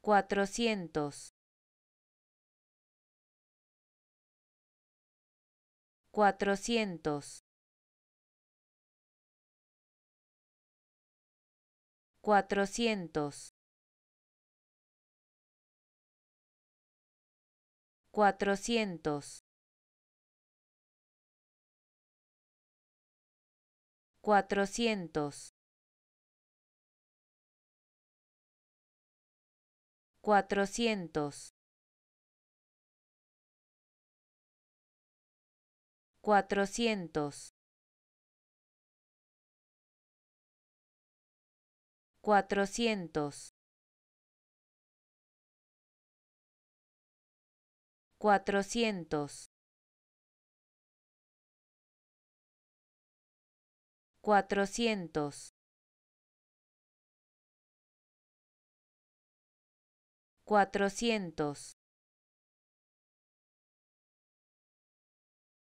cuatrocientos cuatrocientos cuatrocientos cuatrocientos cuatrocientos cuatrocientos cuatrocientos cuatrocientos cuatrocientos cuatrocientos cuatrocientos